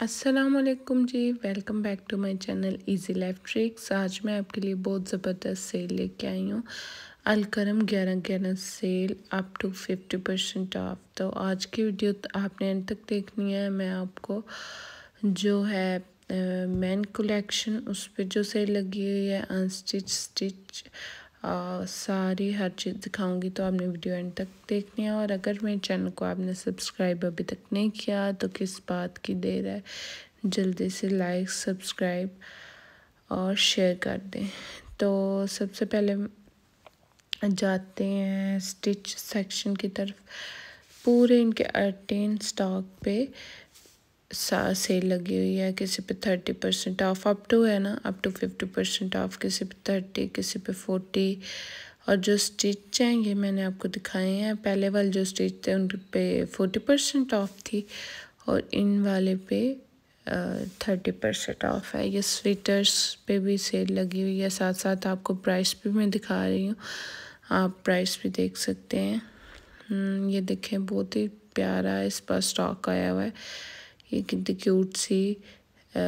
असलम जी welcome back to my channel easy life tricks आज मैं आपके लिए बहुत ज़बरदस्त सेल लेके आई हूँ अलकरम ग्यारह ग्यारह sale up to fifty percent off तो आज की वीडियो तो आपने एंड तक देखनी है मैं आपको जो है मैन कलेक्शन उस पर जो सेल लगी हुई है अनस्टिच स्टिच सारी हर चीज़ दिखाऊंगी तो आपने वीडियो एंड तक देखनी है और अगर मेरे चैनल को आपने सब्सक्राइब अभी तक नहीं किया तो किस बात की देर है जल्दी से लाइक सब्सक्राइब और शेयर कर दें तो सबसे पहले जाते हैं स्टिच सेक्शन की तरफ पूरे इनके अर्टेन स्टॉक पे सा सेल लगी हुई है किसी पे thirty percent off up to है ना up to fifty percent off किसी पे थर्टी किसी पे फोर्टी और जो स्टिच हैं ये मैंने आपको दिखाए हैं पहले वाले जो स्टिच थे उन पे फोर्टी परसेंट ऑफ थी और इन वाले पे थर्टी परसेंट ऑफ है ये स्वेटर्स पे भी सेल लगी हुई है साथ साथ आपको प्राइस भी मैं दिखा रही हूँ आप प्राइस भी देख सकते हैं हम्म, ये देखें बहुत ही प्यारा इस पर स्टॉक आया हुआ है ये कितनी क्यूट सी आ,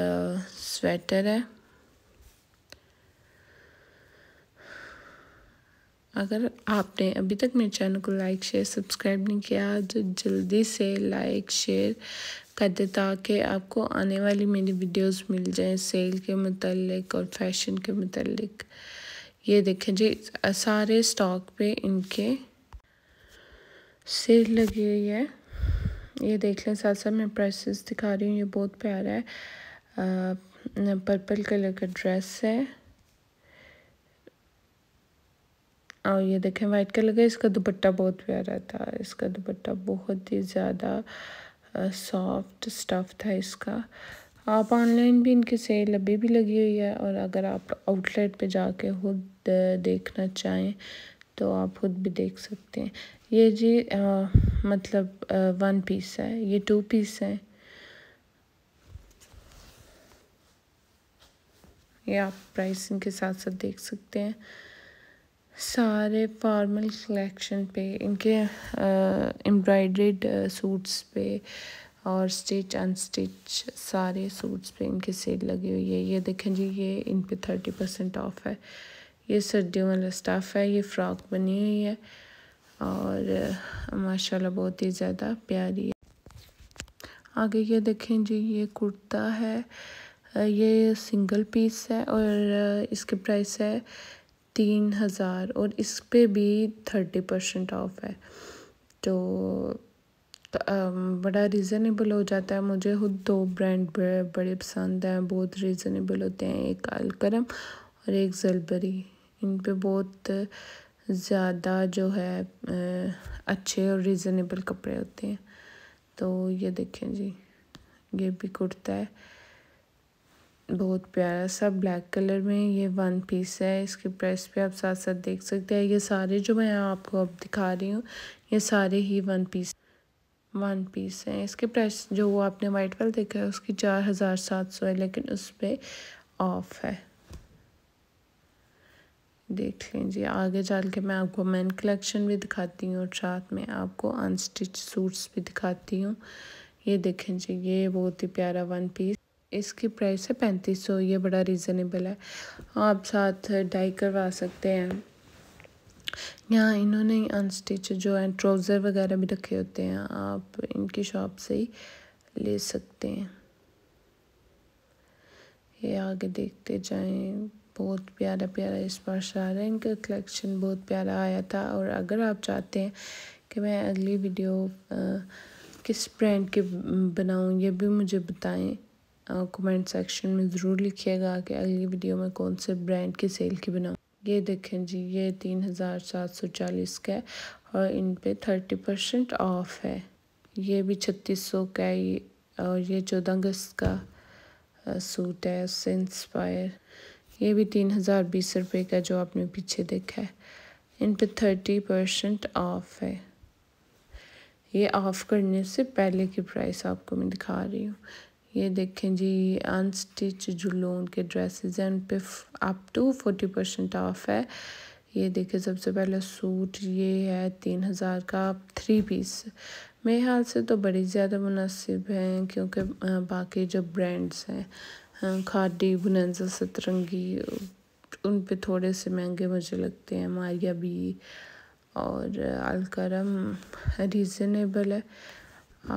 स्वेटर है अगर आपने अभी तक मेरे चैनल को लाइक शेयर सब्सक्राइब नहीं किया तो जल्दी से लाइक शेयर कर दे ताकि आपको आने वाली मेरी वीडियोस मिल जाएं सेल के मतलब और फैशन के मतलब ये देखें जी सारे स्टॉक पे इनके सेल लगी हुई है ये देख लें साथ साथ मैं प्राइसेस दिखा रही हूँ ये बहुत प्यारा है आ, पर्पल कलर का ड्रेस है और ये देखें वाइट कलर का इसका दुपट्टा बहुत प्यारा था इसका दुपट्टा बहुत ही ज़्यादा सॉफ्ट स्टफ़ था इसका आप ऑनलाइन भी इनके सेल अभी भी लगी हुई है और अगर आप आउटलेट पे जाके खुद देखना चाहें तो आप खुद भी देख सकते हैं ये जी आ, मतलब आ, वन पीस है ये टू पीस है ये आप प्राइसिंग के साथ साथ देख सकते हैं सारे फॉर्मल कलेक्शन पे इनके एम्ब्रॉयड्रेड सूट्स पे और स्टिच अनस्टिच सारे सूट्स पे इनके सेल लगी हुई है ये देखें जी ये इन पे थर्टी परसेंट ऑफ है ये सर्दियों वाला स्टफ़ है ये फ्रॉक बनी हुई है और माशाल्लाह बहुत ही ज़्यादा प्यारी है आगे ये देखें जी ये कुर्ता है ये सिंगल पीस है और इसके प्राइस है तीन हज़ार और इस पर भी थर्टी परसेंट ऑफ है तो, तो बड़ा रीज़नेबल हो जाता है मुझे खुद दो ब्रांड बड़े पसंद हैं बहुत रीज़नेबल होते हैं एक अलकरम और एक जलबरी इन पे बहुत ज़्यादा जो है अच्छे और रिजनेबल कपड़े होते हैं तो ये देखें जी ये भी कुर्ता है बहुत प्यारा सा ब्लैक कलर में ये वन पीस है इसके प्राइस पे आप साथ साथ देख सकते हैं ये सारे जो मैं आपको अब दिखा रही हूँ ये सारे ही वन पीस वन पीस हैं इसके प्राइस जो वो आपने वाइट वाला देखा है उसकी चार हज़ार सात सौ है लेकिन उस पर ऑफ है देख लीजिए आगे चल के मैं आपको मैन कलेक्शन भी दिखाती हूँ और साथ में आपको अनस्टिच सूट्स भी दिखाती हूँ ये देखें जी ये बहुत ही प्यारा वन पीस इसकी प्राइस है पैंतीस सौ ये बड़ा रिजनेबल है आप साथ डाई करवा सकते हैं यहाँ इन्होंने अनस्टिच जो है ट्राउज़र वगैरह भी रखे होते हैं आप इनकी शॉप से ही ले सकते हैं ये आगे देखते जाएं बहुत प्यारा प्यारा इस बार सारा इनका कलेक्शन बहुत प्यारा आया था और अगर आप चाहते हैं कि मैं अगली वीडियो आ, किस ब्रांड के बनाऊं ये भी मुझे बताएं कमेंट सेक्शन में ज़रूर लिखिएगा कि अगली वीडियो में कौन से ब्रांड की सेल की बनाऊं ये देखें जी ये तीन हज़ार सात सौ चालीस का है और इन पर थर्टी परसेंट ऑफ है ये भी छत्तीस सौ का है और ये चौदह अगस्त का सूट है उससे इंस्पायर ये भी तीन हज़ार बीस रुपये का जो आपने पीछे देखा है इन पर थर्टी परसेंट ऑफ है ये ऑफ़ करने से पहले की प्राइस आपको मैं दिखा रही हूँ ये देखें जी अनस्टिच जो लोन के ड्रेसेस हैं उन पर up to forty percent off है ये देखिए सबसे पहला सूट ये है तीन हज़ार का थ्री पीस मेरे ख्याल से तो बड़ी ज़्यादा मुनासिब हैं क्योंकि बाकी जो ब्रांड्स हैं हाँ, खादी बुनैजा सतरंगी उन पे थोड़े से महंगे मुझे लगते हैं मारिया भी और अलकरम रीज़नेबल है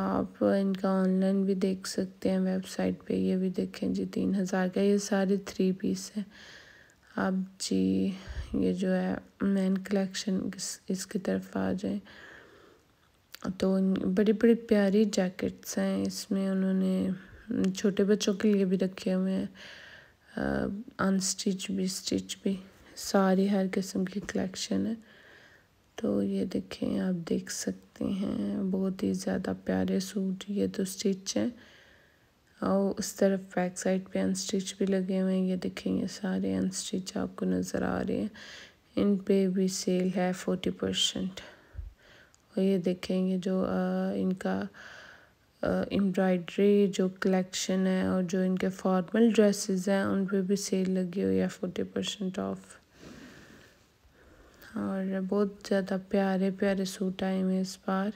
आप इनका ऑनलाइन भी देख सकते हैं वेबसाइट पे ये भी देखें जी तीन हज़ार का ये सारे थ्री पीस हैं अब जी ये जो है मैन कलेक्शन इसकी तरफ आ जाए तो बड़ी बड़ी प्यारी जैकेट्स हैं इसमें उन्होंने छोटे बच्चों के लिए भी रखे हुए हैं अनस्टिच भी स्टिच भी सारी हर किस्म की कलेक्शन है तो ये देखें आप देख सकते हैं बहुत ही ज़्यादा प्यारे सूट ये तो स्टिच हैं और उस तरफ बैक साइड पे अनस्टिच भी लगे हुए हैं ये देखें ये सारे अनस्टिच आपको नज़र आ रहे हैं इन पे भी सेल है फोर्टी परसेंट और ये देखेंगे जो आ, इनका एम्ब्रॉयडरी जो कलेक्शन है और जो इनके फॉर्मल ड्रेसेस हैं उन पे भी सेल लगी हुई है फोर्टी परसेंट ऑफ और बहुत ज़्यादा प्यारे प्यारे सूट आए हुए इस बार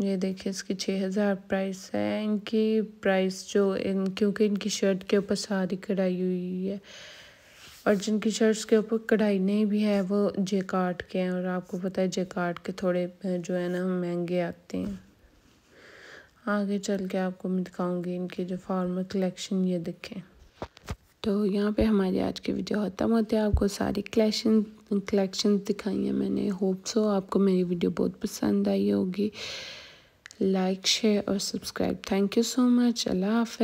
ये देखिए इसकी छः हज़ार प्राइस है इनकी प्राइस जो इन क्योंकि इनकी शर्ट के ऊपर सारी कढ़ाई हुई है और जिनकी शर्ट्स के ऊपर कढ़ाई नहीं भी है वो जेकार्ड के हैं और आपको पता है जेकार्ड के थोड़े जो है ना महंगे आते हैं आगे चल के आपको मैं दिखाऊंगी इनके जो फॉर्मल कलेक्शन ये देखें तो यहाँ पे हमारी आज की वीडियो ख़त्म होती है आपको सारी कलेक्शन कलेक्शन दिखाई हैं मैंने होप सो आपको मेरी वीडियो बहुत पसंद आई होगी लाइक शेयर और subscribe thank you so much अल्लाह हाफ